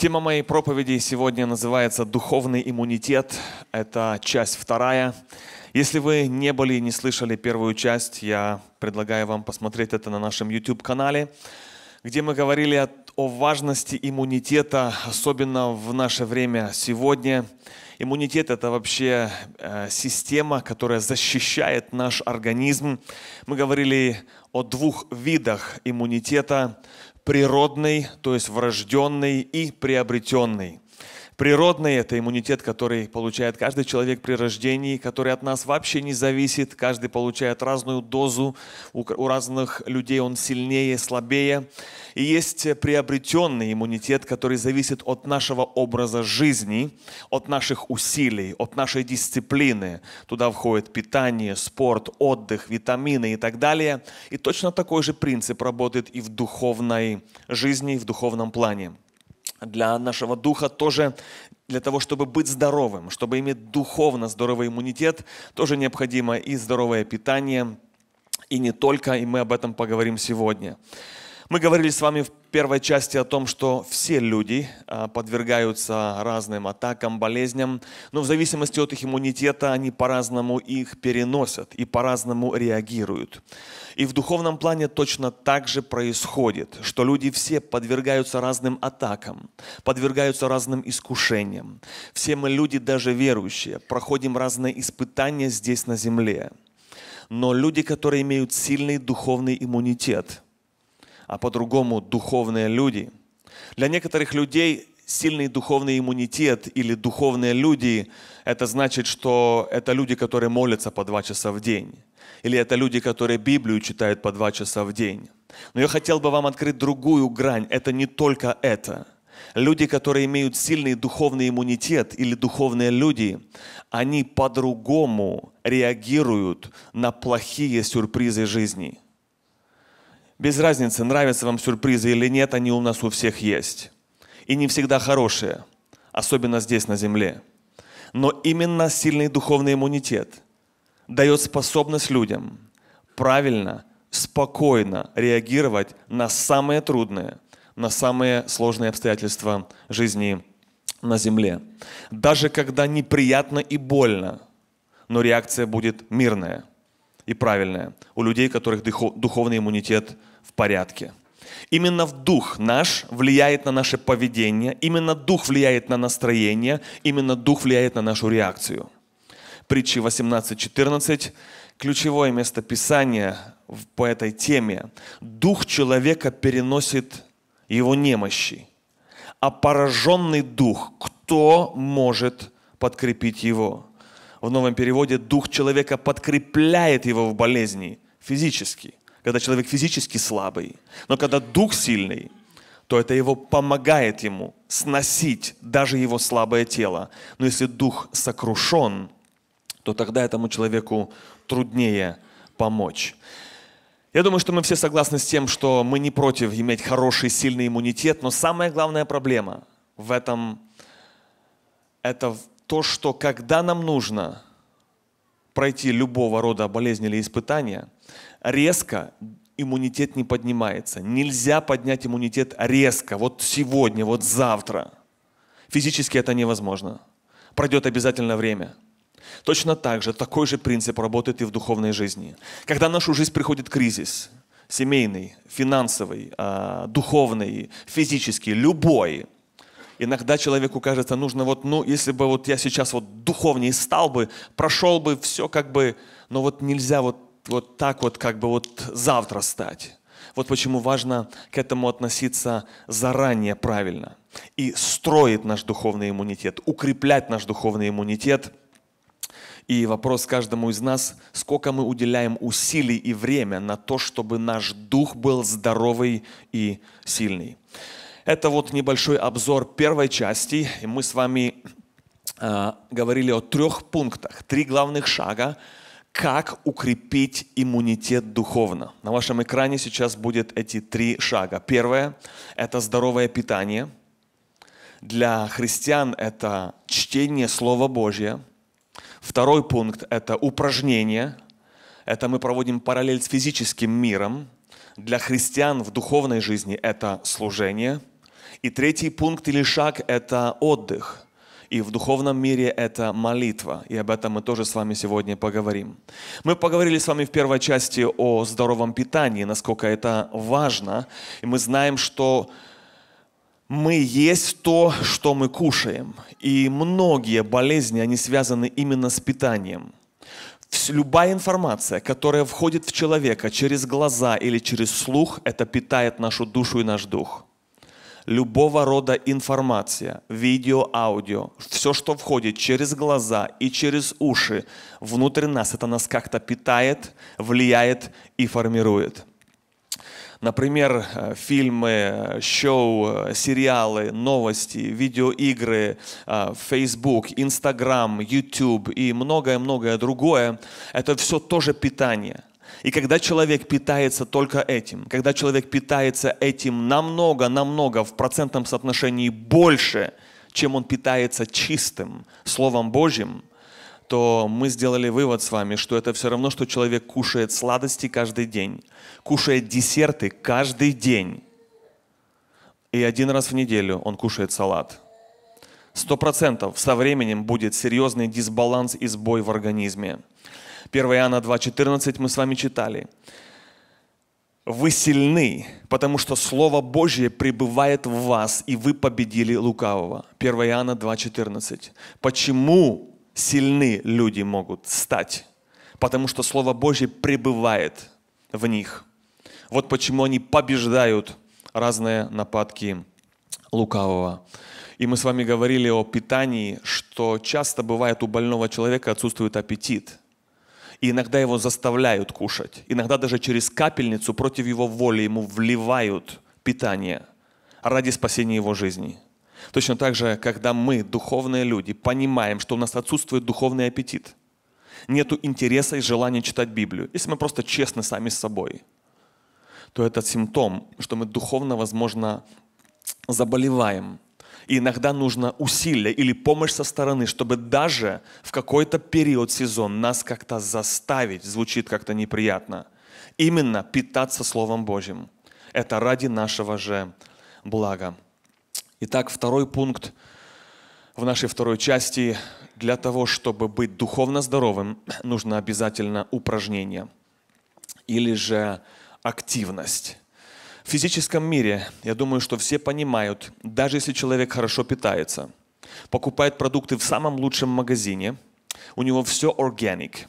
Тема моей проповеди сегодня называется «Духовный иммунитет». Это часть вторая. Если вы не были и не слышали первую часть, я предлагаю вам посмотреть это на нашем YouTube-канале, где мы говорили о, о важности иммунитета, особенно в наше время сегодня. Иммунитет – это вообще э, система, которая защищает наш организм. Мы говорили о двух видах иммунитета – природный, то есть врожденный и приобретенный. Природный – это иммунитет, который получает каждый человек при рождении, который от нас вообще не зависит. Каждый получает разную дозу. У, разных людей он сильнее, слабее. И есть приобретенный иммунитет, который зависит от нашего образа жизни, от наших усилий, от нашей дисциплины. Туда входит питание, спорт, отдых, витамины и так далее. И точно такой же принцип работает и в духовной жизни, и в духовном плане для нашего духа тоже для того, чтобы быть здоровым, чтобы иметь духовно здоровый иммунитет, тоже необходимо и здоровое питание, и не только, и мы об этом поговорим сегодня. Мы говорили с вами в первой части о том, что все люди а, подвергаются разным атакам, болезням, но в зависимости от их иммунитета они по-разному их переносят и по-разному реагируют. И в духовном плане точно так же происходит, что люди все подвергаются разным атакам, подвергаются разным искушениям. Все мы люди, даже верующие, проходим разные испытания здесь на земле. Но люди, которые имеют сильный духовный иммунитет – а по-другому духовные люди. Для некоторых людей сильный духовный иммунитет или духовные люди – это значит, что это люди, которые молятся по два часа в день. Или это люди, которые Библию читают по два часа в день. Но я хотел бы вам открыть другую грань. Это не только это. Люди, которые имеют сильный духовный иммунитет или духовные люди, они по-другому реагируют на плохие сюрпризы жизни – без разницы, нравятся вам сюрпризы или нет, они у нас у всех есть. И не всегда хорошие, особенно здесь, на земле. Но именно сильный духовный иммунитет дает способность людям правильно, спокойно реагировать на самые трудные, на самые сложные обстоятельства жизни на земле. Даже когда неприятно и больно, но реакция будет мирная и правильная у людей, у которых духовный иммунитет – в порядке. Именно в дух наш влияет на наше поведение, именно дух влияет на настроение, именно дух влияет на нашу реакцию. Притчи 18.14, ключевое место Писания по этой теме. Дух человека переносит его немощи, а пораженный дух, кто может подкрепить его? В новом переводе дух человека подкрепляет его в болезни физически когда человек физически слабый, но когда дух сильный, то это его помогает ему сносить даже его слабое тело. Но если дух сокрушен, то тогда этому человеку труднее помочь. Я думаю, что мы все согласны с тем, что мы не против иметь хороший, сильный иммунитет, но самая главная проблема в этом – это то, что когда нам нужно пройти любого рода болезни или испытания – резко иммунитет не поднимается. Нельзя поднять иммунитет резко, вот сегодня, вот завтра. Физически это невозможно. Пройдет обязательно время. Точно так же, такой же принцип работает и в духовной жизни. Когда в нашу жизнь приходит кризис, семейный, финансовый, а, духовный, физический, любой, иногда человеку кажется, нужно вот, ну, если бы вот я сейчас вот духовнее стал бы, прошел бы все как бы, но вот нельзя вот вот так вот как бы вот завтра стать. Вот почему важно к этому относиться заранее правильно. И строит наш духовный иммунитет, укреплять наш духовный иммунитет. И вопрос каждому из нас, сколько мы уделяем усилий и время на то, чтобы наш дух был здоровый и сильный. Это вот небольшой обзор первой части. И мы с вами э, говорили о трех пунктах, три главных шага, как укрепить иммунитет духовно? На вашем экране сейчас будет эти три шага. Первое – это здоровое питание. Для христиан это чтение Слова Божия. Второй пункт – это упражнение. Это мы проводим параллель с физическим миром. Для христиан в духовной жизни это служение. И третий пункт или шаг – это отдых – и в духовном мире это молитва. И об этом мы тоже с вами сегодня поговорим. Мы поговорили с вами в первой части о здоровом питании, насколько это важно. И мы знаем, что мы есть то, что мы кушаем. И многие болезни, они связаны именно с питанием. Любая информация, которая входит в человека через глаза или через слух, это питает нашу душу и наш дух – любого рода информация, видео, аудио, все, что входит через глаза и через уши внутрь нас, это нас как-то питает, влияет и формирует. Например, э, фильмы, э, шоу, э, сериалы, новости, видеоигры, Facebook, Instagram, YouTube и многое-многое другое. Это все тоже питание. И когда человек питается только этим, когда человек питается этим намного, намного в процентном соотношении больше, чем он питается чистым Словом Божьим, то мы сделали вывод с вами, что это все равно, что человек кушает сладости каждый день, кушает десерты каждый день. И один раз в неделю он кушает салат. Сто процентов со временем будет серьезный дисбаланс и сбой в организме. 1 Иоанна 2,14 мы с вами читали. «Вы сильны, потому что Слово Божье пребывает в вас, и вы победили лукавого». 1 Иоанна 2,14. Почему сильны люди могут стать? Потому что Слово Божье пребывает в них. Вот почему они побеждают разные нападки лукавого. И мы с вами говорили о питании, что часто бывает у больного человека отсутствует аппетит – и иногда его заставляют кушать. Иногда даже через капельницу против его воли ему вливают питание ради спасения его жизни. Точно так же, когда мы, духовные люди, понимаем, что у нас отсутствует духовный аппетит, нету интереса и желания читать Библию, если мы просто честны сами с собой, то это симптом, что мы духовно, возможно, заболеваем – и иногда нужно усилие или помощь со стороны, чтобы даже в какой-то период сезон нас как-то заставить, звучит как-то неприятно, именно питаться Словом Божьим. Это ради нашего же блага. Итак, второй пункт в нашей второй части. Для того, чтобы быть духовно здоровым, нужно обязательно упражнение или же активность. В физическом мире, я думаю, что все понимают, даже если человек хорошо питается, покупает продукты в самом лучшем магазине, у него все органик,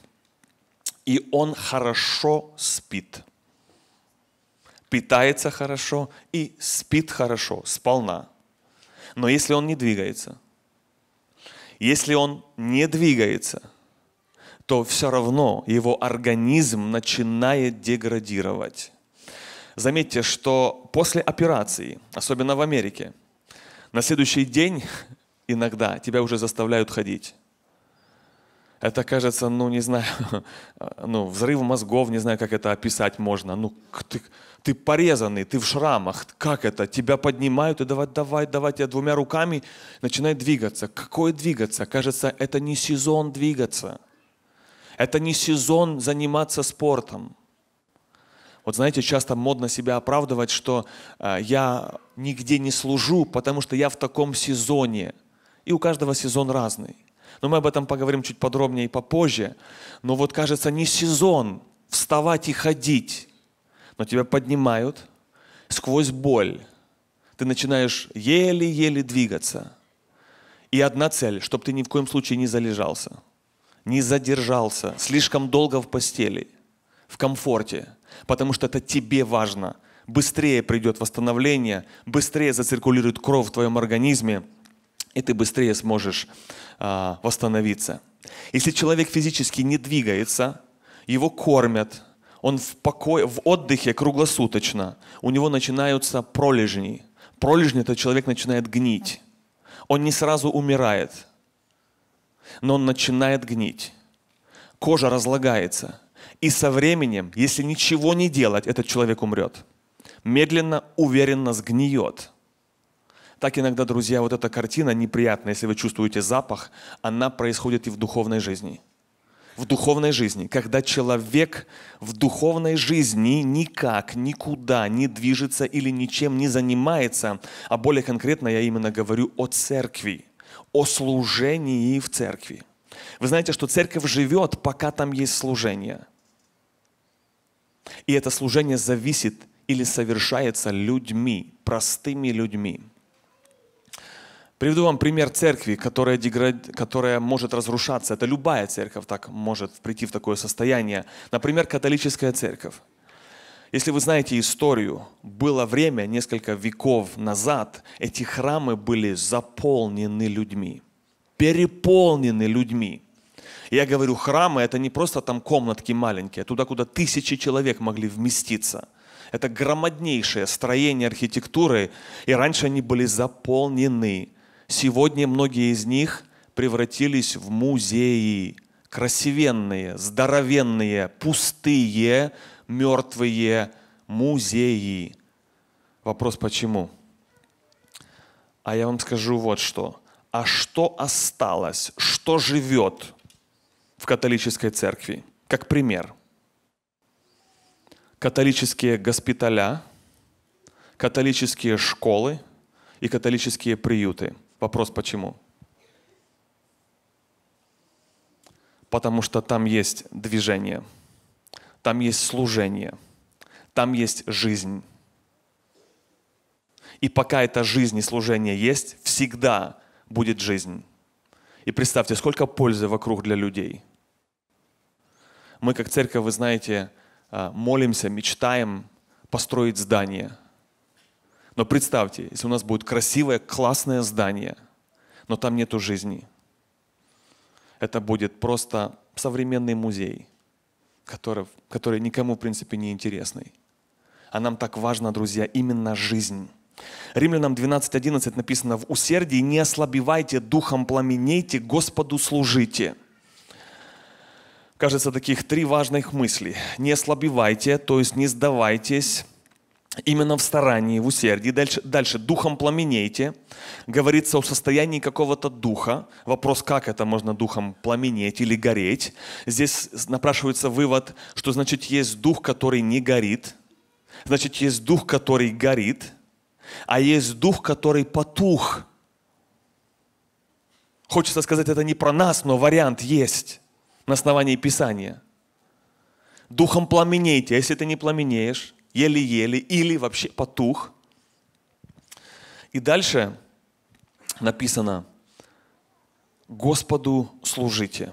и он хорошо спит. Питается хорошо и спит хорошо, сполна. Но если он не двигается, если он не двигается, то все равно его организм начинает деградировать. Заметьте, что после операции, особенно в Америке, на следующий день иногда тебя уже заставляют ходить. Это кажется, ну не знаю, ну взрыв мозгов, не знаю, как это описать можно. Ну ты, ты порезанный, ты в шрамах, как это? Тебя поднимают и давай, давай, давай, тебя двумя руками начинает двигаться. Какое двигаться? Кажется, это не сезон двигаться. Это не сезон заниматься спортом. Вот знаете, часто модно себя оправдывать, что э, я нигде не служу, потому что я в таком сезоне. И у каждого сезон разный. Но мы об этом поговорим чуть подробнее и попозже. Но вот кажется, не сезон вставать и ходить. Но тебя поднимают сквозь боль. Ты начинаешь еле-еле двигаться. И одна цель, чтобы ты ни в коем случае не залежался, не задержался слишком долго в постели – в комфорте, потому что это тебе важно. Быстрее придет восстановление, быстрее зациркулирует кровь в твоем организме, и ты быстрее сможешь э, восстановиться. Если человек физически не двигается, его кормят, он в, покое, в отдыхе круглосуточно, у него начинаются пролежни. Пролежни – это человек начинает гнить. Он не сразу умирает, но он начинает гнить. Кожа разлагается – и со временем, если ничего не делать, этот человек умрет. Медленно, уверенно сгниет. Так иногда, друзья, вот эта картина неприятная, если вы чувствуете запах, она происходит и в духовной жизни. В духовной жизни, когда человек в духовной жизни никак, никуда не движется или ничем не занимается, а более конкретно я именно говорю о церкви, о служении в церкви. Вы знаете, что церковь живет, пока там есть служение. И это служение зависит или совершается людьми, простыми людьми. Приведу вам пример церкви, которая, деград... которая может разрушаться. Это любая церковь так может прийти в такое состояние. Например, католическая церковь. Если вы знаете историю, было время, несколько веков назад, эти храмы были заполнены людьми, переполнены людьми. Я говорю, храмы – это не просто там комнатки маленькие, туда, куда тысячи человек могли вместиться. Это громаднейшее строение архитектуры, и раньше они были заполнены. Сегодня многие из них превратились в музеи. Красивенные, здоровенные, пустые, мертвые музеи. Вопрос почему? А я вам скажу вот что. А что осталось? Что живет? в католической церкви. Как пример. Католические госпиталя, католические школы и католические приюты. Вопрос почему? Потому что там есть движение, там есть служение, там есть жизнь. И пока эта жизнь и служение есть, всегда будет жизнь. И представьте, сколько пользы вокруг для людей – мы как церковь, вы знаете, а, молимся, мечтаем построить здание. Но представьте, если у нас будет красивое, классное здание, но там нету жизни. Это будет просто современный музей, который, который никому, в принципе, не интересный. А нам так важно, друзья, именно жизнь. Римлянам 12.11 написано, «В усердии не ослабевайте духом, пламенейте, Господу служите» кажется, таких три важных мысли. Не ослабевайте, то есть не сдавайтесь, именно в старании, в усердии. Дальше, дальше духом пламенейте. Говорится о состоянии какого-то духа. Вопрос, как это можно духом пламенеть или гореть. Здесь напрашивается вывод, что значит есть дух, который не горит. Значит, есть дух, который горит, а есть дух, который потух. Хочется сказать, это не про нас, но вариант есть на основании Писания. Духом пламенейте, а если ты не пламенеешь, еле-еле или вообще потух. И дальше написано, Господу служите.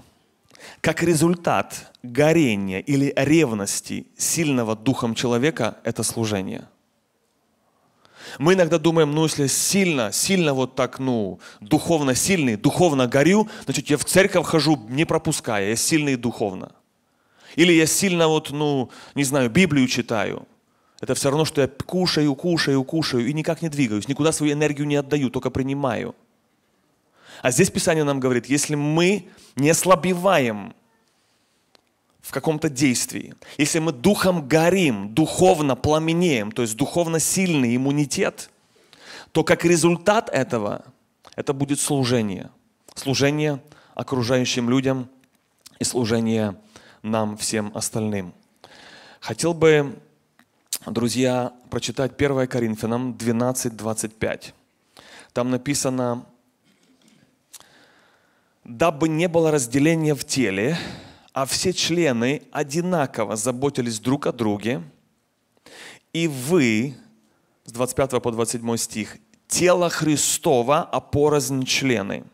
Как результат горения или ревности сильного духом человека – это служение – мы иногда думаем, ну если сильно, сильно вот так, ну, духовно сильный, духовно горю, значит, я в церковь хожу, не пропуская, я сильный духовно. Или я сильно вот, ну, не знаю, Библию читаю. Это все равно, что я кушаю, кушаю, кушаю и никак не двигаюсь, никуда свою энергию не отдаю, только принимаю. А здесь Писание нам говорит, если мы не ослабеваем – в каком-то действии, если мы духом горим, духовно пламенеем, то есть духовно сильный иммунитет, то как результат этого это будет служение. Служение окружающим людям и служение нам всем остальным. Хотел бы, друзья, прочитать 1 Коринфянам 12:25. Там написано, «Дабы не было разделения в теле, а все члены одинаково заботились друг о друге, и вы, с 25 по 27 стих, тело Христова, а порознь члены.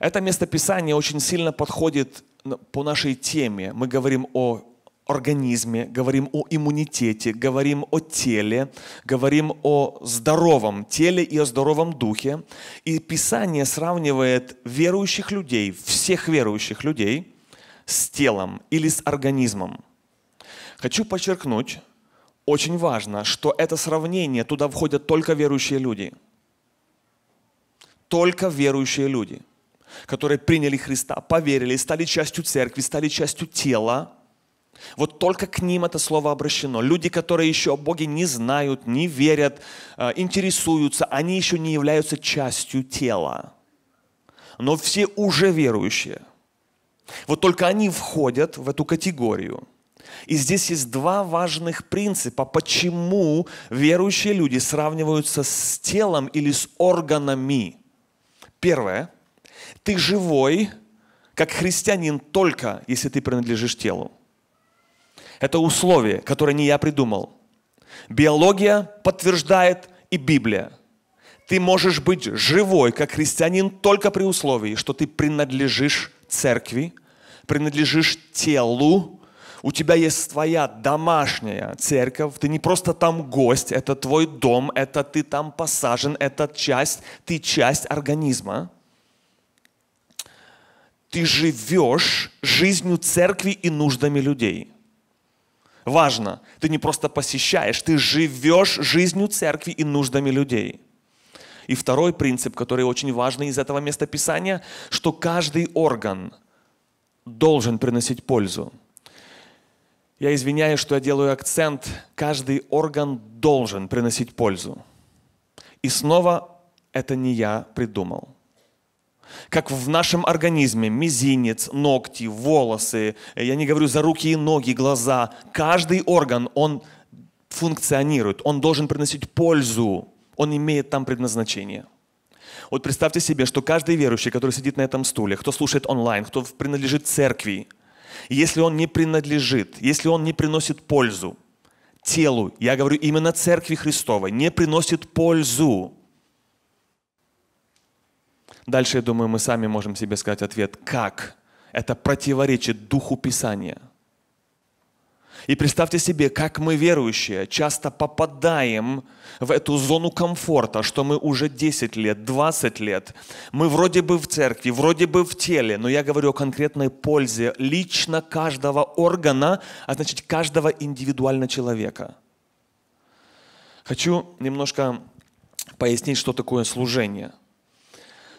Это местописание очень сильно подходит по нашей теме. Мы говорим о организме, говорим о иммунитете, говорим о теле, говорим о здоровом теле и о здоровом духе. И Писание сравнивает верующих людей, всех верующих людей – с телом или с организмом. Хочу подчеркнуть, очень важно, что это сравнение туда входят только верующие люди. Только верующие люди, которые приняли Христа, поверили, стали частью церкви, стали частью тела. Вот только к ним это слово обращено. Люди, которые еще о Боге не знают, не верят, э, интересуются, они еще не являются частью тела. Но все уже верующие – вот только они входят в эту категорию. И здесь есть два важных принципа, почему верующие люди сравниваются с телом или с органами. Первое. Ты живой, как христианин, только если ты принадлежишь телу. Это условие, которое не я придумал. Биология подтверждает и Библия. Ты можешь быть живой, как христианин, только при условии, что ты принадлежишь церкви, принадлежишь телу, у тебя есть твоя домашняя церковь, ты не просто там гость, это твой дом, это ты там посажен, это часть, ты часть организма. Ты живешь жизнью церкви и нуждами людей. Важно, ты не просто посещаешь, ты живешь жизнью церкви и нуждами людей. И второй принцип, который очень важный из этого места Писания, что каждый орган должен приносить пользу. Я извиняюсь, что я делаю акцент. Каждый орган должен приносить пользу. И снова это не я придумал. Как в нашем организме мизинец, ногти, волосы, я не говорю за руки и ноги, глаза. Каждый орган, он функционирует, он должен приносить пользу. Он имеет там предназначение. Вот представьте себе, что каждый верующий, который сидит на этом стуле, кто слушает онлайн, кто принадлежит церкви, если он не принадлежит, если он не приносит пользу телу, я говорю именно церкви Христовой, не приносит пользу, Дальше, я думаю, мы сами можем себе сказать ответ, как это противоречит Духу Писания – и представьте себе, как мы, верующие, часто попадаем в эту зону комфорта, что мы уже 10 лет, 20 лет, мы вроде бы в церкви, вроде бы в теле, но я говорю о конкретной пользе лично каждого органа, а значит каждого индивидуально человека. Хочу немножко пояснить, что такое служение.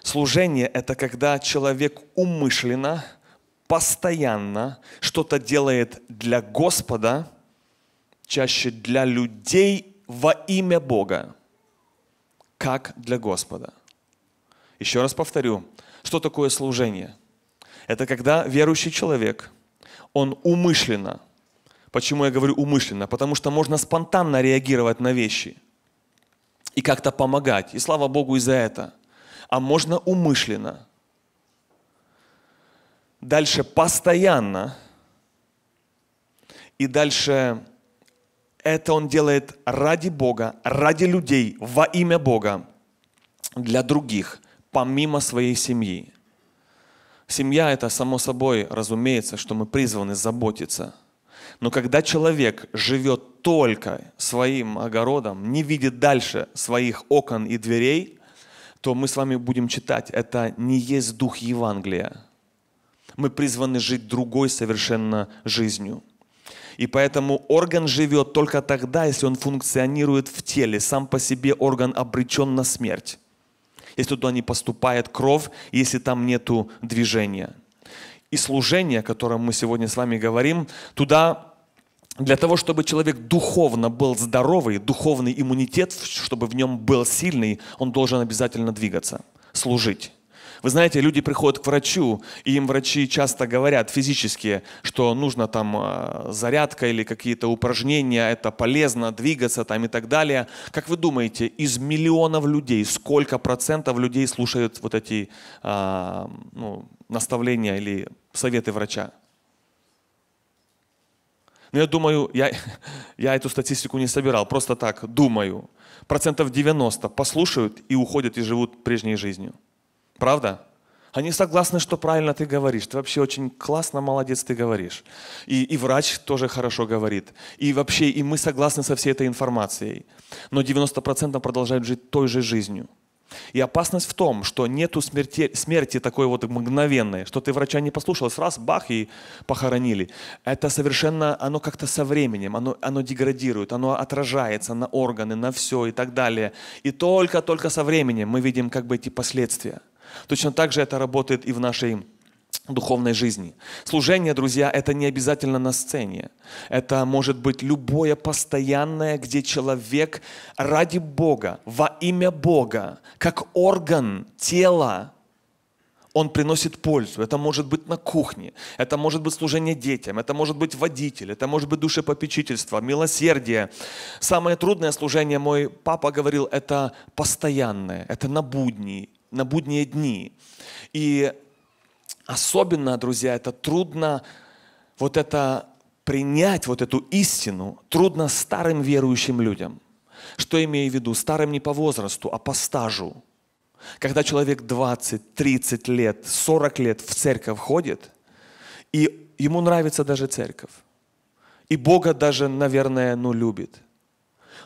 Служение – это когда человек умышленно – постоянно что-то делает для Господа, чаще для людей во имя Бога, как для Господа. Еще раз повторю, что такое служение? Это когда верующий человек, он умышленно, почему я говорю умышленно, потому что можно спонтанно реагировать на вещи и как-то помогать, и слава Богу и за это, а можно умышленно – дальше постоянно, и дальше это он делает ради Бога, ради людей, во имя Бога, для других, помимо своей семьи. Семья – это, само собой, разумеется, что мы призваны заботиться. Но когда человек живет только своим огородом, не видит дальше своих окон и дверей, то мы с вами будем читать, это не есть дух Евангелия – мы призваны жить другой совершенно жизнью. И поэтому орган живет только тогда, если он функционирует в теле. Сам по себе орган обречен на смерть. Если туда не поступает кровь, если там нет движения. И служение, о котором мы сегодня с вами говорим, туда для того, чтобы человек духовно был здоровый, духовный иммунитет, чтобы в нем был сильный, он должен обязательно двигаться, служить. Вы знаете, люди приходят к врачу, и им врачи часто говорят физически, что нужно там а, зарядка или какие-то упражнения, это полезно, двигаться там и так далее. Как вы думаете, из миллионов людей сколько процентов людей слушают вот эти а, ну, наставления или советы врача? Но ну, я думаю, я, я эту статистику не собирал, просто так думаю. Процентов 90 послушают и уходят и живут прежней жизнью. Правда? Они согласны, что правильно ты говоришь. Ты вообще очень классно, молодец ты говоришь. И, и врач тоже хорошо говорит. И вообще, и мы согласны со всей этой информацией. Но 90% продолжают жить той же жизнью. И опасность в том, что нету смерти, смерти такой вот мгновенной, что ты врача не послушалась, раз, бах, и похоронили. Это совершенно, оно как-то со временем, оно, оно деградирует, оно отражается на органы, на все и так далее. И только-только со временем мы видим как бы эти последствия – Точно так же это работает и в нашей духовной жизни. Служение, друзья, это не обязательно на сцене. Это может быть любое постоянное, где человек ради Бога, во имя Бога, как орган тела, он приносит пользу. Это может быть на кухне, это может быть служение детям, это может быть водитель, это может быть душепопечительство, милосердие. Самое трудное служение, мой папа говорил, это постоянное, это на будни, на будние дни. И особенно, друзья, это трудно вот это принять, вот эту истину, трудно старым верующим людям. Что имею в виду? Старым не по возрасту, а по стажу. Когда человек 20, 30 лет, 40 лет в церковь ходит, и ему нравится даже церковь. И Бога даже, наверное, ну, любит.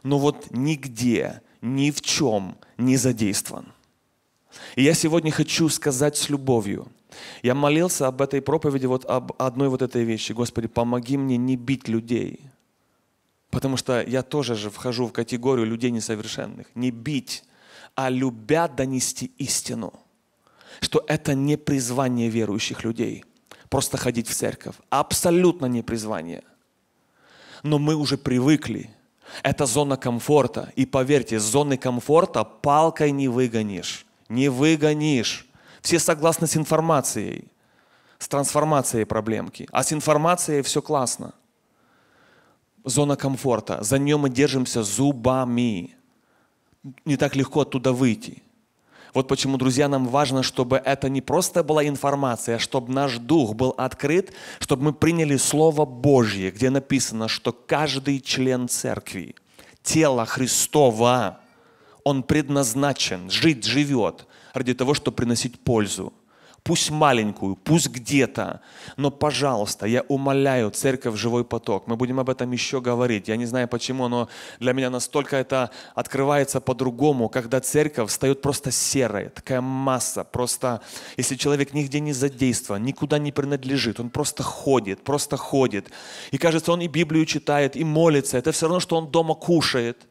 Но вот нигде, ни в чем не задействован – и я сегодня хочу сказать с любовью. Я молился об этой проповеди, вот об одной вот этой вещи. Господи, помоги мне не бить людей. Потому что я тоже же вхожу в категорию людей несовершенных. Не бить, а любя донести истину. Что это не призвание верующих людей. Просто ходить в церковь. Абсолютно не призвание. Но мы уже привыкли. Это зона комфорта. И поверьте, с зоны комфорта палкой не выгонишь не выгонишь. Все согласны с информацией, с трансформацией проблемки. А с информацией все классно. Зона комфорта. За нее мы держимся зубами. Не так легко оттуда выйти. Вот почему, друзья, нам важно, чтобы это не просто была информация, а чтобы наш дух был открыт, чтобы мы приняли Слово Божье, где написано, что каждый член церкви, тело Христова, он предназначен, жить живет ради того, чтобы приносить пользу. Пусть маленькую, пусть где-то, но, пожалуйста, я умоляю, церковь живой поток. Мы будем об этом еще говорить. Я не знаю почему, но для меня настолько это открывается по-другому, когда церковь встает просто серая, такая масса, просто, если человек нигде не задействован, никуда не принадлежит, он просто ходит, просто ходит. И кажется, он и Библию читает, и молится. Это все равно, что он дома кушает –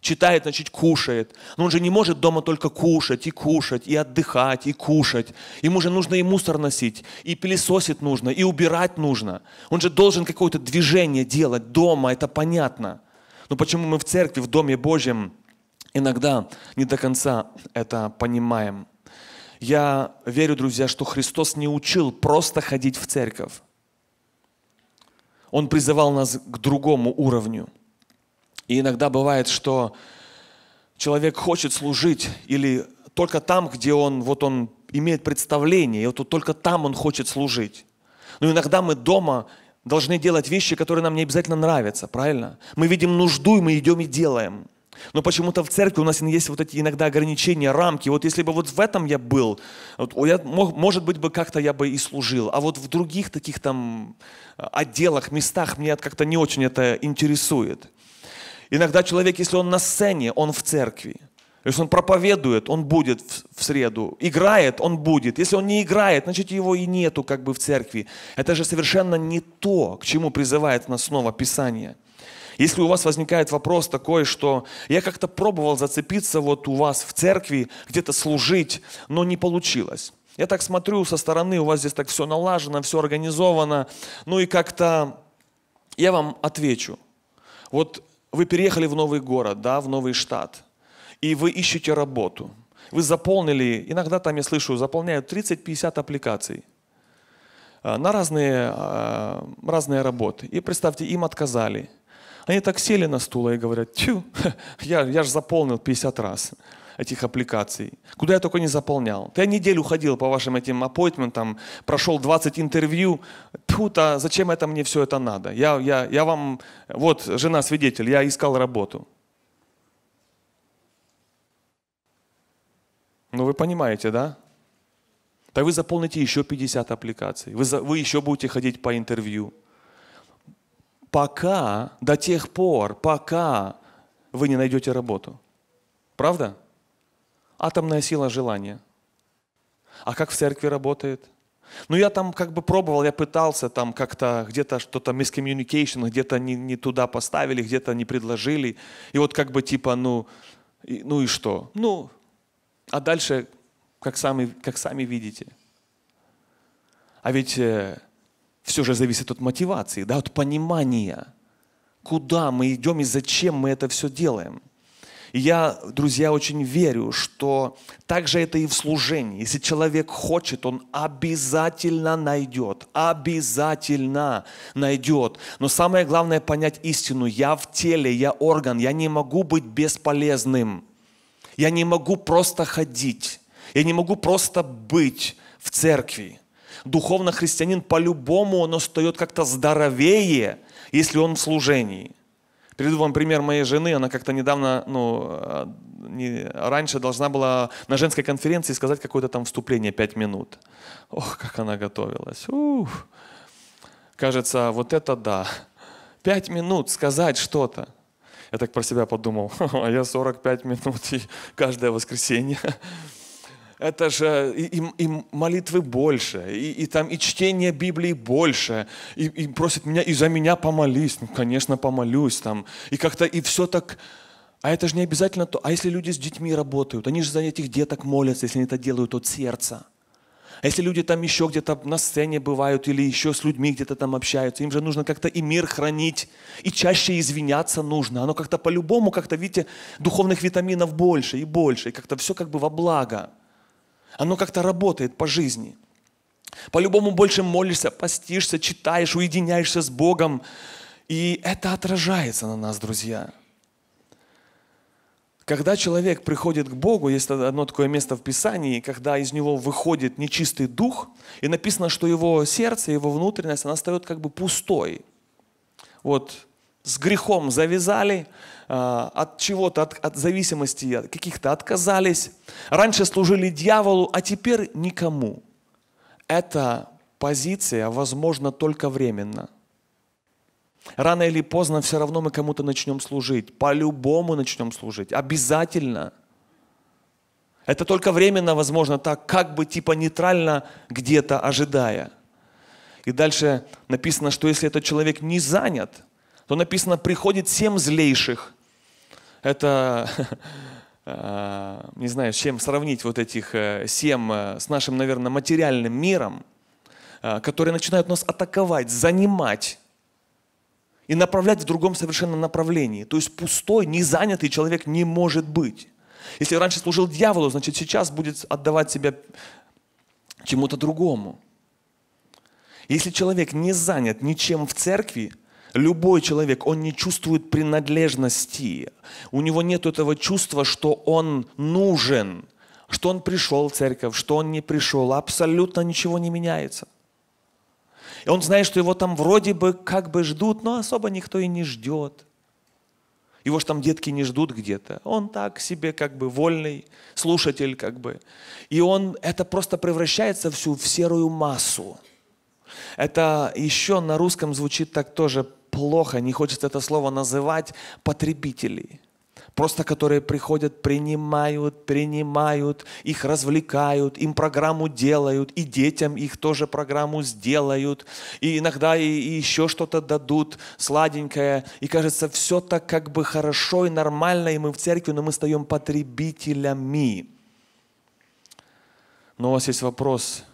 Читает, значит, кушает. Но он же не может дома только кушать, и кушать, и отдыхать, и кушать. Ему же нужно и мусор носить, и пылесосить нужно, и убирать нужно. Он же должен какое-то движение делать дома, это понятно. Но почему мы в церкви, в Доме Божьем иногда не до конца это понимаем? Я верю, друзья, что Христос не учил просто ходить в церковь. Он призывал нас к другому уровню – и иногда бывает, что человек хочет служить или только там, где он, вот он имеет представление, и вот только там он хочет служить. Но иногда мы дома должны делать вещи, которые нам не обязательно нравятся, правильно? Мы видим нужду, и мы идем и делаем. Но почему-то в церкви у нас есть вот эти иногда ограничения, рамки. Вот если бы вот в этом я был, вот я может быть бы как-то я бы и служил. А вот в других таких там э, отделах, местах мне как-то не очень это интересует. Иногда человек, если он на сцене, он в церкви. Если он проповедует, он будет в среду. Играет, он будет. Если он не играет, значит его и нету как бы в церкви. Это же совершенно не то, к чему призывает нас снова Писание. Если у вас возникает вопрос такой, что я как-то пробовал зацепиться вот у вас в церкви, где-то служить, но не получилось. Я так смотрю со стороны, у вас здесь так все налажено, все организовано. Ну и как-то я вам отвечу. Вот вы переехали в новый город, да, в новый штат, и вы ищете работу. Вы заполнили, иногда там я слышу, заполняют 30-50 аппликаций а, на разные, а, разные работы. И представьте, им отказали. Они так сели на стула и говорят, тю, я, я же заполнил 50 раз этих аппликаций. Куда я только не заполнял. Ты неделю ходил по вашим этим аппойтментам, прошел 20 интервью. Тут, а зачем это мне все это надо? Я, я, я вам, вот, жена свидетель, я искал работу. Ну вы понимаете, да? Так вы заполните еще 50 аппликаций. Вы, за, вы еще будете ходить по интервью. Пока, до тех пор, пока вы не найдете работу. Правда? атомная сила желания. А как в церкви работает? Ну, я там как бы пробовал, я пытался там как-то где-то что-то miscommunication, где-то не, не туда поставили, где-то не предложили. И вот как бы типа, ну, и, ну и что? Ну, а дальше, как сами, как сами видите. А ведь э, все же зависит от мотивации, да, от понимания, куда мы идем и зачем мы это все делаем – и я, друзья, очень верю, что также это и в служении. Если человек хочет, он обязательно найдет, обязательно найдет. Но самое главное понять истину. Я в теле, я орган, я не могу быть бесполезным. Я не могу просто ходить. Я не могу просто быть в церкви. Духовно христианин по-любому он остает как-то здоровее, если он в служении – Приведу вам пример моей жены. Она как-то недавно, ну, э, не, раньше должна была на женской конференции сказать какое-то там вступление 5 минут. Ох, как она готовилась. Ух. Кажется, вот это да. Пять минут сказать что-то. Я так про себя подумал, а я 45 минут и каждое воскресенье это же и, и, молитвы больше, и, и там и чтение Библии больше, и, и просит меня, и за меня помолись, ну, конечно, помолюсь там, и как-то, и все так, а это же не обязательно то, а если люди с детьми работают, они же за этих деток молятся, если они это делают от сердца. А если люди там еще где-то на сцене бывают или еще с людьми где-то там общаются, им же нужно как-то и мир хранить, и чаще извиняться нужно. Оно как-то по-любому, как-то, видите, духовных витаминов больше и больше, и как-то все как бы во благо оно как-то работает по жизни. По-любому больше молишься, постишься, читаешь, уединяешься с Богом. И это отражается на нас, друзья. Когда человек приходит к Богу, есть одно такое место в Писании, когда из него выходит нечистый дух, и написано, что его сердце, его внутренность, она стает как бы пустой. Вот с грехом завязали, а, от чего-то, от, от зависимости каких-то отказались. Раньше служили дьяволу, а теперь никому. Эта позиция возможно только временно. Рано или поздно все равно мы кому-то начнем служить. По-любому начнем служить. Обязательно. Это только временно возможно так, как бы типа нейтрально где-то ожидая. И дальше написано, что если этот человек не занят – то написано, приходит семь злейших. Это, э, не знаю, с чем сравнить вот этих э, семь э, с нашим, наверное, материальным миром, которые начинают нас атаковать, занимать и направлять в другом совершенно направлении. То есть пустой, незанятый человек не может быть. Если раньше служил дьяволу, значит сейчас будет отдавать себя чему-то другому. Если человек не занят ничем в церкви, Любой человек, он не чувствует принадлежности. У него нет этого чувства, что он нужен, что он пришел в церковь, что он не пришел. Абсолютно ничего не меняется. И он знает, что его там вроде бы как бы ждут, но особо никто и не ждет. Его же там детки не ждут где-то. Он так себе как бы вольный слушатель как бы. И он, это просто превращается всю в серую массу. Это еще на русском звучит так тоже плохо, не хочется это слово называть, потребителей. Просто которые приходят, принимают, принимают, их развлекают, им программу делают, и детям их тоже программу сделают, и иногда и, и еще что-то дадут сладенькое, и кажется, все так как бы хорошо и нормально, и мы в церкви, но мы стаем потребителями. Но у вас есть вопрос,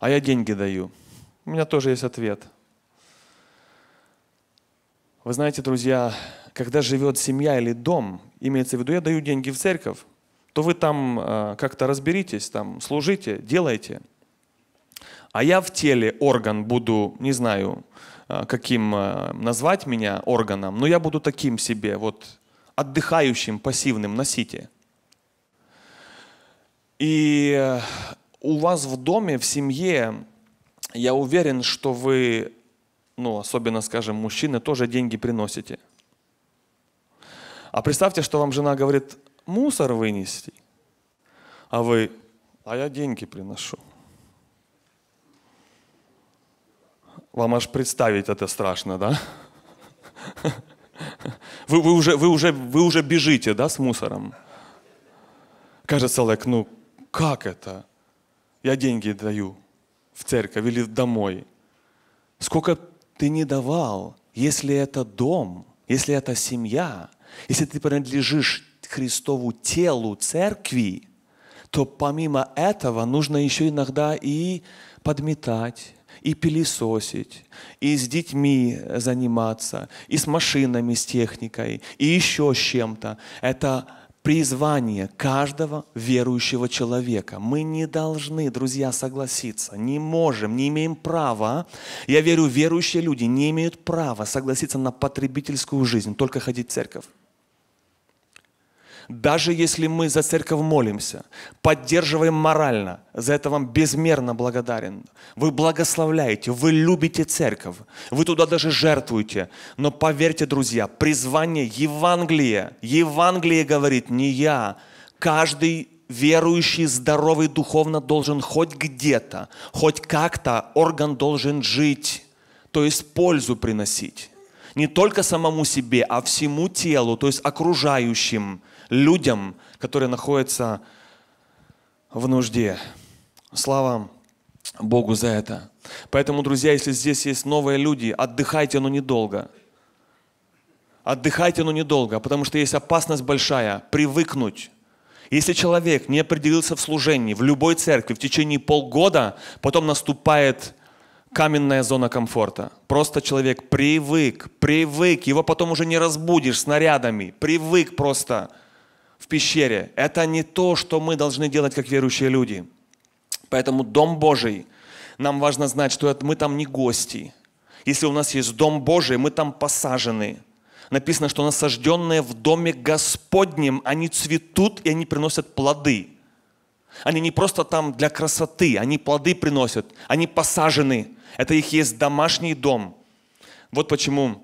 а я деньги даю. У меня тоже есть ответ – вы знаете, друзья, когда живет семья или дом, имеется в виду, я даю деньги в церковь, то вы там э, как-то разберитесь, там служите, делайте. А я в теле орган буду, не знаю, э, каким э, назвать меня органом, но я буду таким себе, вот отдыхающим, пассивным, носите. И э, у вас в доме, в семье, я уверен, что вы ну, особенно, скажем, мужчины, тоже деньги приносите. А представьте, что вам жена говорит, мусор вынести, а вы, а я деньги приношу. Вам аж представить это страшно, да? Вы, вы, уже, вы, уже, вы уже бежите, да, с мусором? Кажется, Лек, ну как это? Я деньги даю в церковь или домой. Сколько ты не давал, если это дом, если это семья, если ты принадлежишь Христову телу церкви, то помимо этого нужно еще иногда и подметать, и пылесосить, и с детьми заниматься, и с машинами, с техникой, и еще с чем-то. Это призвание каждого верующего человека. Мы не должны, друзья, согласиться, не можем, не имеем права. Я верю, верующие люди не имеют права согласиться на потребительскую жизнь, только ходить в церковь. Даже если мы за церковь молимся, поддерживаем морально, за это вам безмерно благодарен. Вы благословляете, вы любите церковь, вы туда даже жертвуете. Но поверьте, друзья, призвание Евангелия, Евангелие говорит не я, каждый верующий, здоровый духовно должен хоть где-то, хоть как-то орган должен жить, то есть пользу приносить не только самому себе, а всему телу, то есть окружающим людям, которые находятся в нужде. Слава Богу за это. Поэтому, друзья, если здесь есть новые люди, отдыхайте, но недолго. Отдыхайте, но недолго, потому что есть опасность большая привыкнуть. Если человек не определился в служении, в любой церкви в течение полгода, потом наступает каменная зона комфорта. Просто человек привык, привык, его потом уже не разбудишь снарядами, привык просто – в пещере. Это не то, что мы должны делать как верующие люди. Поэтому Дом Божий, нам важно знать, что мы там не гости. Если у нас есть Дом Божий, мы там посажены. Написано, что насажденные в доме Господнем, они цветут и они приносят плоды. Они не просто там для красоты, они плоды приносят, они посажены. Это их есть домашний дом. Вот почему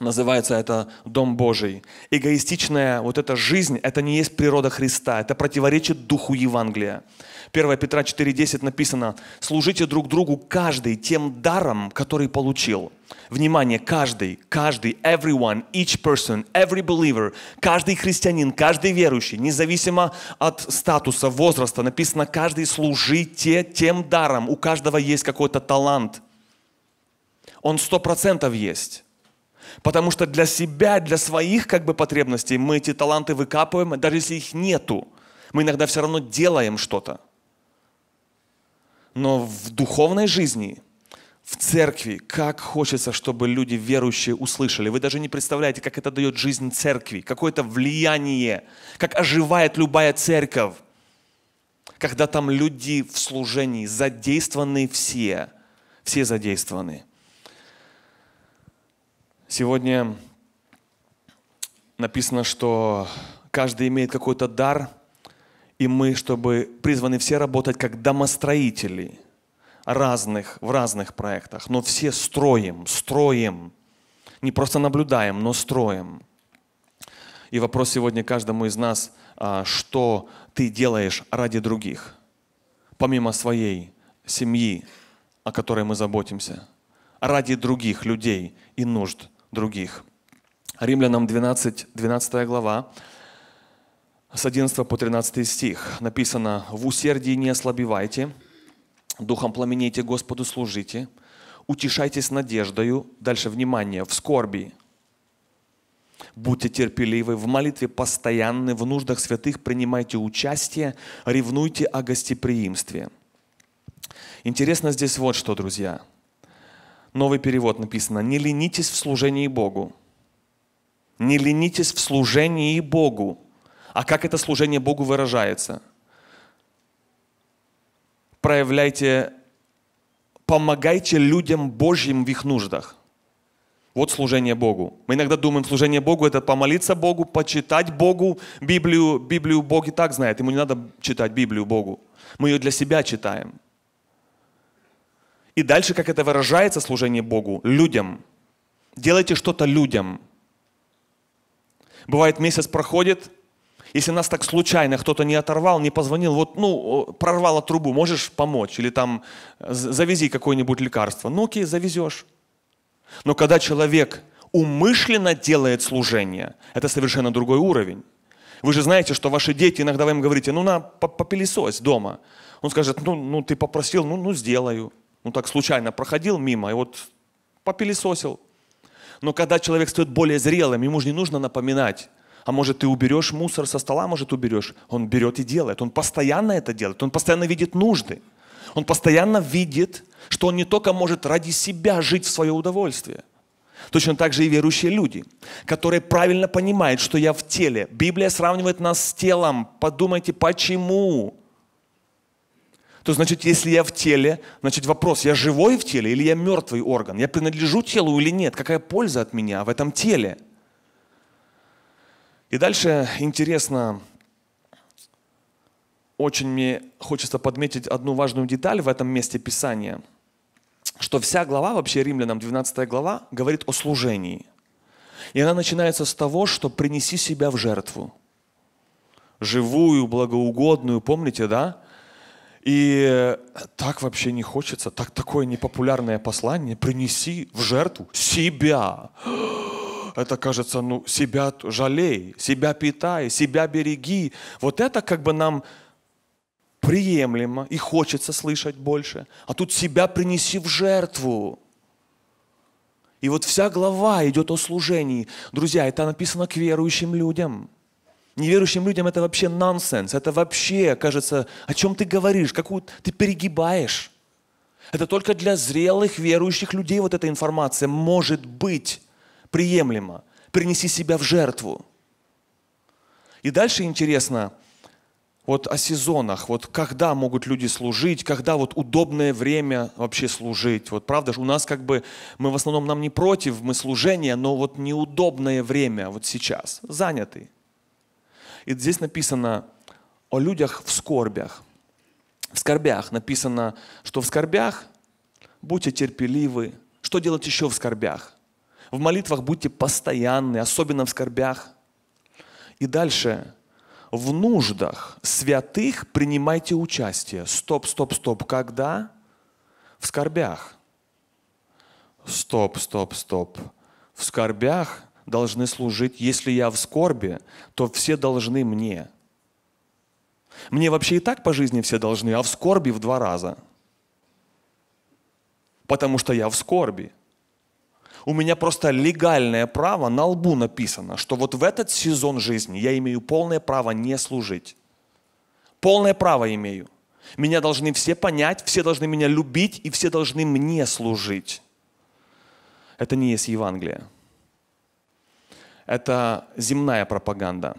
Называется это Дом Божий. Эгоистичная вот эта жизнь, это не есть природа Христа, это противоречит Духу Евангелия. 1 Петра 4.10 написано, «Служите друг другу каждый тем даром, который получил». Внимание, каждый, каждый, everyone, each person, every believer, каждый христианин, каждый верующий, независимо от статуса, возраста, написано, каждый служите тем даром. У каждого есть какой-то талант. Он сто процентов есть. Потому что для себя, для своих как бы потребностей мы эти таланты выкапываем, даже если их нету. Мы иногда все равно делаем что-то. Но в духовной жизни, в церкви, как хочется, чтобы люди верующие услышали. Вы даже не представляете, как это дает жизнь церкви, какое-то влияние, как оживает любая церковь, когда там люди в служении, задействованы все, все задействованы. Сегодня написано, что каждый имеет какой-то дар, и мы, чтобы призваны все работать как домостроители разных, в разных проектах, но все строим, строим, не просто наблюдаем, но строим. И вопрос сегодня каждому из нас, а, что ты делаешь ради других, помимо своей семьи, о которой мы заботимся, ради других людей и нужд – других. Римлянам 12, 12 глава, с 11 по 13 стих написано «В усердии не ослабевайте, духом пламенейте Господу служите, утешайтесь надеждою». Дальше, внимание, «в скорби». Будьте терпеливы, в молитве постоянны, в нуждах святых принимайте участие, ревнуйте о гостеприимстве. Интересно здесь вот что, друзья – новый перевод написано, не ленитесь в служении Богу. Не ленитесь в служении Богу. А как это служение Богу выражается? Проявляйте, помогайте людям Божьим в их нуждах. Вот служение Богу. Мы иногда думаем, служение Богу это помолиться Богу, почитать Богу Библию. Библию Бог и так знает. Ему не надо читать Библию Богу. Мы ее для себя читаем. И дальше, как это выражается служение Богу? Людям. Делайте что-то людям. Бывает, месяц проходит, если нас так случайно кто-то не оторвал, не позвонил, вот, ну, прорвало трубу, можешь помочь? Или там, э, завези какое-нибудь лекарство. Ну, окей, завезешь. Но когда человек умышленно делает служение, это совершенно другой уровень. Вы же знаете, что ваши дети, иногда вы им говорите, ну, на, попылесось дома. Он скажет, ну, ну ты попросил, ну, ну, сделаю ну так случайно проходил мимо и вот попилисосил. Но когда человек стоит более зрелым, ему же не нужно напоминать. А может, ты уберешь мусор со стола, может, уберешь. Он берет и делает. Он постоянно это делает. Он постоянно видит нужды. Он постоянно видит, что он не только может ради себя жить в свое удовольствие. Точно так же и верующие люди, которые правильно понимают, что я в теле. Библия сравнивает нас с телом. Подумайте, почему? то значит, если я в теле, значит вопрос, я живой в теле или я мертвый орган? Я принадлежу телу или нет? Какая польза от меня в этом теле? И дальше интересно, очень мне хочется подметить одну важную деталь в этом месте Писания, что вся глава, вообще римлянам 12 глава, говорит о служении. И она начинается с того, что принеси себя в жертву. Живую, благоугодную, помните, да? И э, так вообще не хочется, так такое непопулярное послание, принеси в жертву себя. Это кажется, ну, себя жалей, себя питай, себя береги. Вот это как бы нам приемлемо и хочется слышать больше. А тут себя принеси в жертву. И вот вся глава идет о служении. Друзья, это написано к верующим людям – Неверующим людям это вообще нонсенс. Это вообще, кажется, о чем ты говоришь, какую ты перегибаешь. Это только для зрелых, верующих людей вот эта информация может быть приемлема. Принеси себя в жертву. И дальше интересно, вот о сезонах, вот когда могут люди служить, когда вот удобное время вообще служить. Вот правда же у нас как бы, мы в основном нам не против, мы служение, но вот неудобное время вот сейчас, заняты. И здесь написано о людях в скорбях. В скорбях написано, что в скорбях будьте терпеливы. Что делать еще в скорбях? В молитвах будьте постоянны, особенно в скорбях. И дальше. В нуждах святых принимайте участие. Стоп, стоп, стоп. Когда? В скорбях. Стоп, стоп, стоп. В скорбях должны служить. Если я в скорби, то все должны мне. Мне вообще и так по жизни все должны, а в скорби в два раза. Потому что я в скорби. У меня просто легальное право на лбу написано, что вот в этот сезон жизни я имею полное право не служить. Полное право имею. Меня должны все понять, все должны меня любить и все должны мне служить. Это не есть Евангелие. Это земная пропаганда,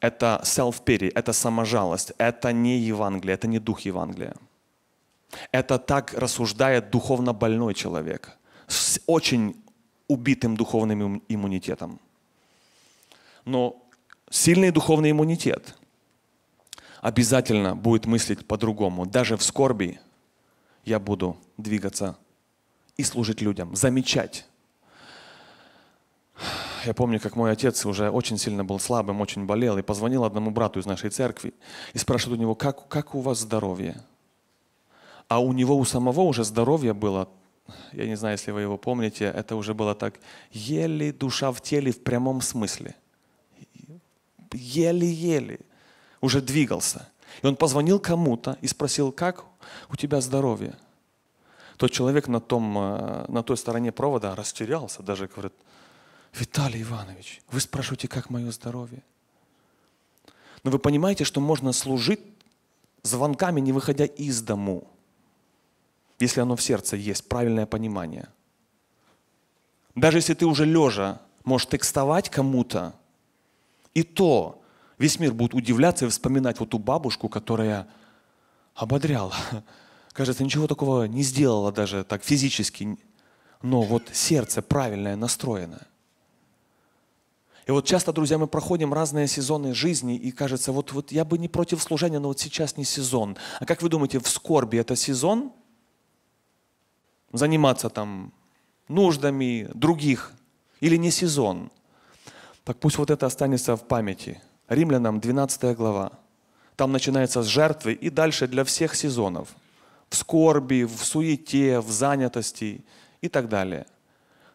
это self-pity, это саможалость, это не Евангелие, это не дух Евангелия. Это так рассуждает духовно больной человек с очень убитым духовным иммунитетом. Но сильный духовный иммунитет обязательно будет мыслить по-другому. Даже в скорби я буду двигаться и служить людям, замечать я помню, как мой отец уже очень сильно был слабым, очень болел, и позвонил одному брату из нашей церкви и спрашивает у него, как, как у вас здоровье? А у него у самого уже здоровье было, я не знаю, если вы его помните, это уже было так, еле душа в теле в прямом смысле. Еле-еле уже двигался. И он позвонил кому-то и спросил, как у тебя здоровье? Тот человек на, том, э, на той стороне провода растерялся, даже говорит, Виталий Иванович, вы спрашиваете, как мое здоровье? Но ну, вы понимаете, что можно служить звонками, не выходя из дому, если оно в сердце есть, правильное понимание. Даже если ты уже лежа можешь текстовать кому-то, и то весь мир будет удивляться и вспоминать вот ту бабушку, которая ободряла. Кажется, ничего такого не сделала даже так физически, но вот сердце правильное настроено. И вот часто, друзья, мы проходим разные сезоны жизни, и кажется, вот, вот я бы не против служения, но вот сейчас не сезон. А как вы думаете, в скорби это сезон? Заниматься там нуждами других или не сезон? Так пусть вот это останется в памяти. Римлянам 12 глава. Там начинается с жертвы и дальше для всех сезонов. В скорби, в суете, в занятости и так далее.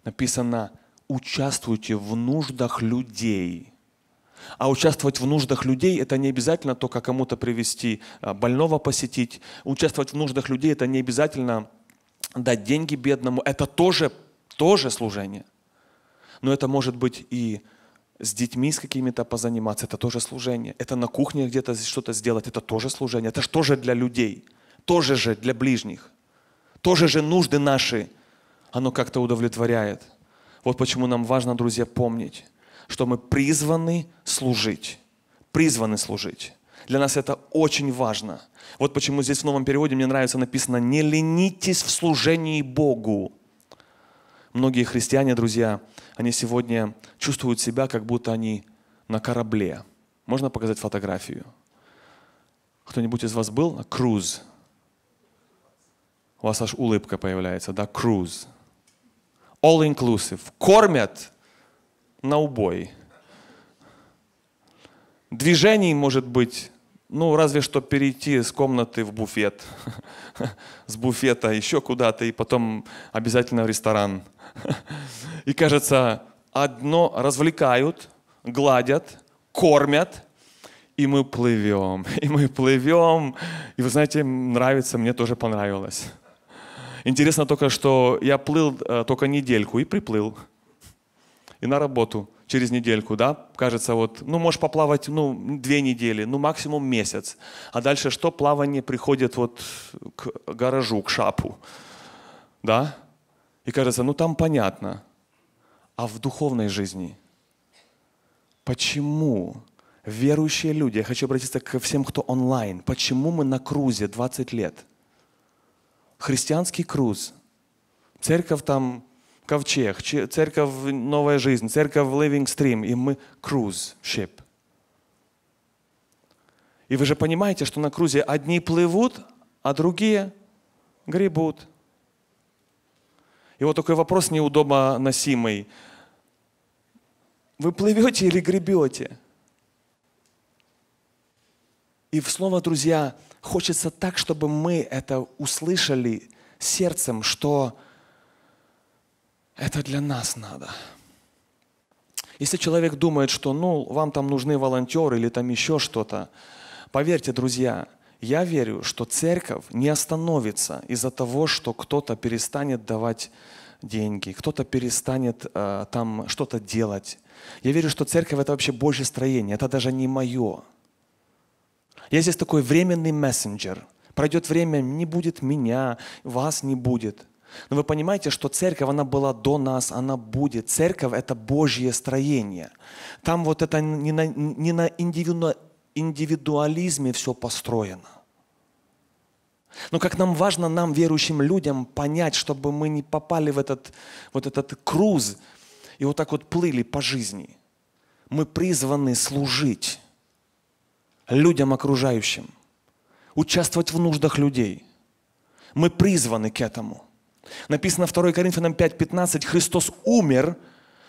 Написано участвуйте в нуждах людей. А участвовать в нуждах людей – это не обязательно только кому-то привести а, больного посетить. Участвовать в нуждах людей – это не обязательно дать деньги бедному. Это тоже, тоже служение. Но это может быть и с детьми с какими-то позаниматься, это тоже служение. Это на кухне где-то что-то сделать, это тоже служение. Это же тоже для людей, тоже же для ближних, тоже же нужды наши. Оно как-то удовлетворяет – вот почему нам важно, друзья, помнить, что мы призваны служить. Призваны служить. Для нас это очень важно. Вот почему здесь в новом переводе мне нравится написано «Не ленитесь в служении Богу». Многие христиане, друзья, они сегодня чувствуют себя, как будто они на корабле. Можно показать фотографию? Кто-нибудь из вас был на круз? У вас аж улыбка появляется, да, круз all-inclusive. Кормят на убой. Движений может быть, ну, разве что перейти с комнаты в буфет, с буфета еще куда-то, и потом обязательно в ресторан. И кажется, одно развлекают, гладят, кормят, и мы плывем, и мы плывем. И вы знаете, нравится, мне тоже понравилось. Интересно только, что я плыл э, только недельку и приплыл. И на работу через недельку, да, кажется, вот, ну, можешь поплавать, ну, две недели, ну, максимум месяц. А дальше что? Плавание приходит вот к гаражу, к шапу, да? И кажется, ну, там понятно. А в духовной жизни? Почему верующие люди, я хочу обратиться ко всем, кто онлайн, почему мы на крузе 20 лет – христианский круз. Церковь там Ковчег, церковь Новая Жизнь, церковь Living Stream, и мы круз, ship. И вы же понимаете, что на крузе одни плывут, а другие гребут. И вот такой вопрос неудобно носимый. Вы плывете или гребете? И в слово, друзья, Хочется так, чтобы мы это услышали сердцем, что это для нас надо. Если человек думает, что ну, вам там нужны волонтеры или там еще что-то, поверьте, друзья, я верю, что церковь не остановится из-за того, что кто-то перестанет давать деньги, кто-то перестанет э, там что-то делать. Я верю, что церковь это вообще Божье строение, это даже не мое. Я здесь такой временный мессенджер. Пройдет время, не будет меня, вас не будет. Но вы понимаете, что церковь, она была до нас, она будет. Церковь – это Божье строение. Там вот это не на, не на индивиду, индивидуализме все построено. Но как нам важно, нам, верующим людям, понять, чтобы мы не попали в этот, вот этот круз и вот так вот плыли по жизни. Мы призваны служить людям окружающим, участвовать в нуждах людей. Мы призваны к этому. Написано 2 Коринфянам 5:15, Христос умер,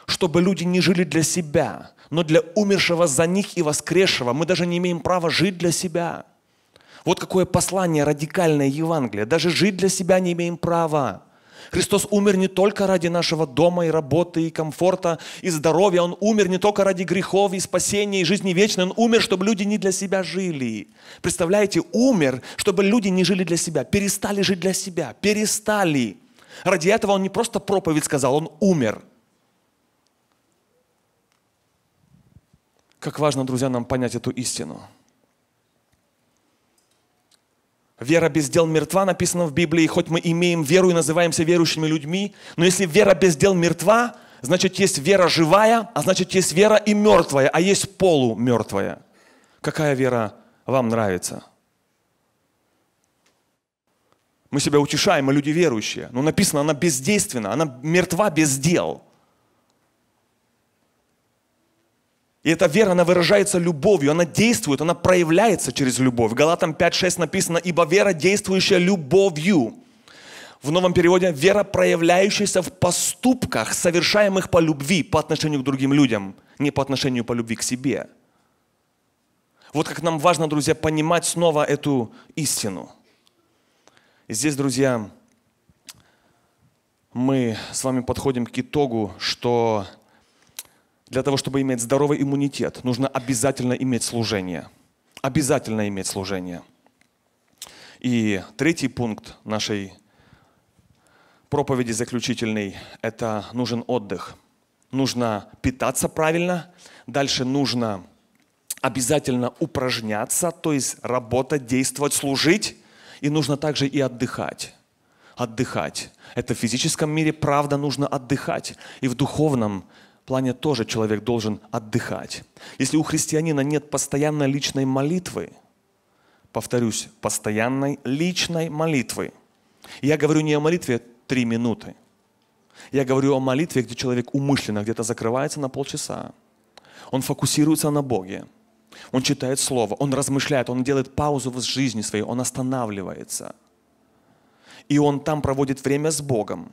чтобы люди не жили для себя, но для умершего за них и воскресшего. Мы даже не имеем права жить для себя. Вот какое послание радикальное Евангелие. Даже жить для себя не имеем права. Христос умер не только ради нашего дома и работы, и комфорта, и здоровья. Он умер не только ради грехов и спасения, и жизни вечной. Он умер, чтобы люди не для себя жили. Представляете, умер, чтобы люди не жили для себя, перестали жить для себя, перестали. Ради этого он не просто проповедь сказал, он умер. Как важно, друзья, нам понять эту истину – Вера без дел мертва написано в Библии, хоть мы имеем веру и называемся верующими людьми, но если вера без дел мертва, значит есть вера живая, а значит есть вера и мертвая, а есть полумертвая. Какая вера вам нравится? Мы себя утешаем, мы люди верующие. Но написано, она бездейственна, она мертва без дел. И эта вера, она выражается любовью, она действует, она проявляется через любовь. Галатам 5.6 написано, ибо вера, действующая любовью. В новом переводе вера, проявляющаяся в поступках, совершаемых по любви, по отношению к другим людям, не по отношению по любви к себе. Вот как нам важно, друзья, понимать снова эту истину. И здесь, друзья, мы с вами подходим к итогу, что для того, чтобы иметь здоровый иммунитет, нужно обязательно иметь служение. Обязательно иметь служение. И третий пункт нашей проповеди заключительной – это нужен отдых. Нужно питаться правильно, дальше нужно обязательно упражняться, то есть работать, действовать, служить, и нужно также и отдыхать. Отдыхать. Это в физическом мире, правда, нужно отдыхать. И в духовном плане тоже человек должен отдыхать. Если у христианина нет постоянной личной молитвы, повторюсь, постоянной личной молитвы. Я говорю не о молитве три минуты. Я говорю о молитве, где человек умышленно где-то закрывается на полчаса. Он фокусируется на Боге. Он читает Слово, он размышляет, он делает паузу в жизни своей, он останавливается. И он там проводит время с Богом.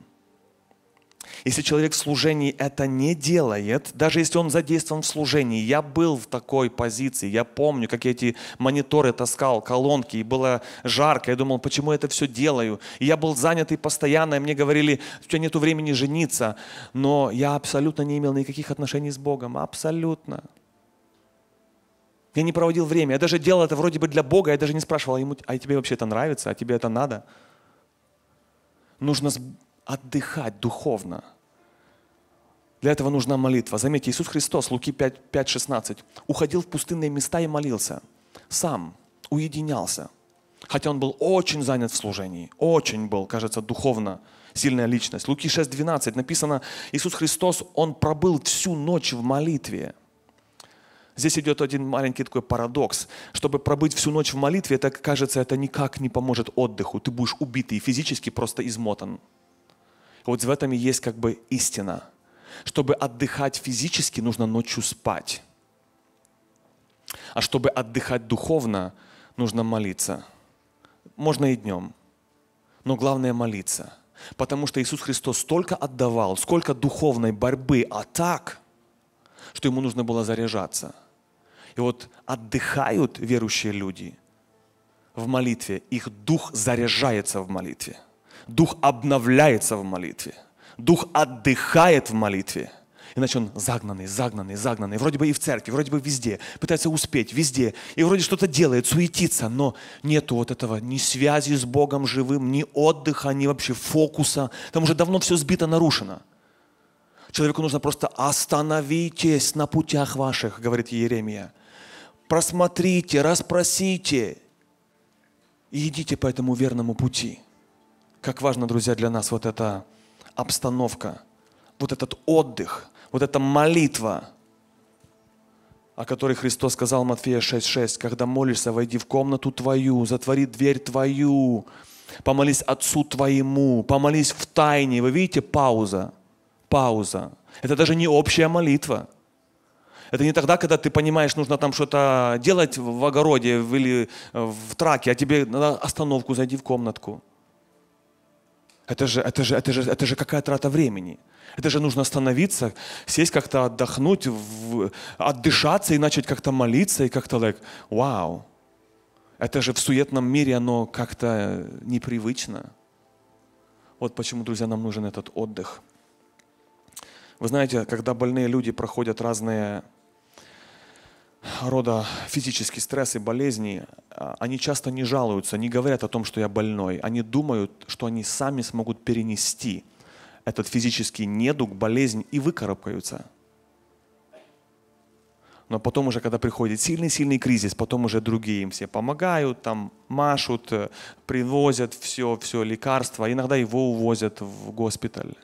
Если человек в служении это не делает, даже если он задействован в служении, я был в такой позиции, я помню, как я эти мониторы таскал, колонки, и было жарко, я думал, почему я это все делаю? И я был занятый постоянно, и мне говорили, у тебя нет времени жениться, но я абсолютно не имел никаких отношений с Богом, абсолютно. Я не проводил время, я даже делал это вроде бы для Бога, я даже не спрашивал а ему, а тебе вообще это нравится, а тебе это надо? Нужно отдыхать духовно. Для этого нужна молитва. Заметьте, Иисус Христос, Луки 5, 5 16, уходил в пустынные места и молился. Сам уединялся. Хотя он был очень занят в служении, очень был, кажется, духовно сильная личность. Луки 6.12 написано, Иисус Христос, Он пробыл всю ночь в молитве. Здесь идет один маленький такой парадокс. Чтобы пробыть всю ночь в молитве, так кажется, это никак не поможет отдыху. Ты будешь убитый, физически просто измотан. Вот в этом и есть как бы истина. Чтобы отдыхать физически, нужно ночью спать. А чтобы отдыхать духовно, нужно молиться. Можно и днем. Но главное молиться. Потому что Иисус Христос столько отдавал, сколько духовной борьбы, а так, что ему нужно было заряжаться. И вот отдыхают верующие люди в молитве, их дух заряжается в молитве. Дух обновляется в молитве. Дух отдыхает в молитве. Иначе он загнанный, загнанный, загнанный. Вроде бы и в церкви, вроде бы везде. Пытается успеть везде. И вроде что-то делает, суетится. Но нету вот этого ни связи с Богом живым, ни отдыха, ни вообще фокуса. Там уже давно все сбито, нарушено. Человеку нужно просто остановитесь на путях ваших, говорит Еремия. Просмотрите, расспросите и идите по этому верному пути. Как важно, друзья, для нас вот эта обстановка, вот этот отдых, вот эта молитва, о которой Христос сказал Матфея 6,6, когда молишься, войди в комнату твою, затвори дверь твою, помолись Отцу твоему, помолись в тайне. Вы видите, пауза, пауза. Это даже не общая молитва. Это не тогда, когда ты понимаешь, нужно там что-то делать в огороде или в траке, а тебе надо остановку, зайди в комнатку. Это же, это же, это же, это же какая трата времени. Это же нужно остановиться, сесть как-то отдохнуть, в, отдышаться и начать как-то молиться, и как-то like, вау. Это же в суетном мире оно как-то непривычно. Вот почему, друзья, нам нужен этот отдых. Вы знаете, когда больные люди проходят разные рода физический стресс и болезни, а, они часто не жалуются, не говорят о том, что я больной. Они думают, что они сами смогут перенести этот физический недуг, болезнь и выкарабкаются. Но потом уже, когда приходит сильный-сильный кризис, потом уже другие им все помогают, там машут, э, привозят все, все лекарства, иногда его увозят в госпиталь.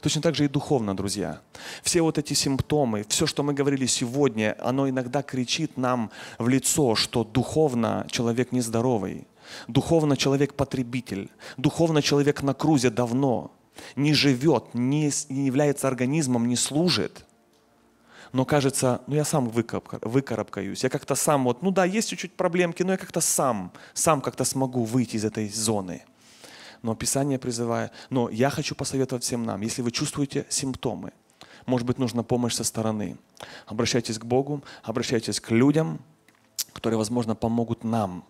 Точно так же и духовно, друзья. Все вот эти симптомы, все, что мы говорили сегодня, оно иногда кричит нам в лицо, что духовно человек нездоровый, духовно человек потребитель, духовно человек на крузе давно, не живет, не, является организмом, не служит – но кажется, ну я сам выкарабкаюсь, я как-то сам вот, ну да, есть чуть-чуть проблемки, но я как-то сам, сам как-то смогу выйти из этой зоны но Писание призывает. Но я хочу посоветовать всем нам, если вы чувствуете симптомы, может быть, нужна помощь со стороны. Обращайтесь к Богу, обращайтесь к людям, которые, возможно, помогут нам,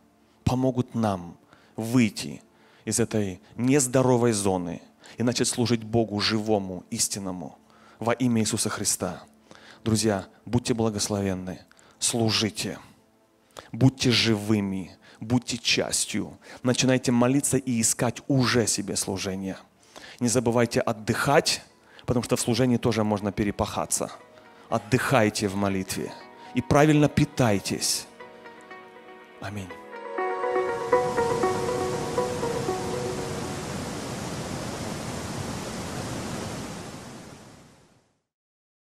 помогут нам выйти из этой нездоровой зоны и начать служить Богу живому, истинному во имя Иисуса Христа. Друзья, будьте благословенны, служите, будьте живыми, будьте частью. Начинайте молиться и искать уже себе служение. Не забывайте отдыхать, потому что в служении тоже можно перепахаться. Отдыхайте в молитве и правильно питайтесь. Аминь.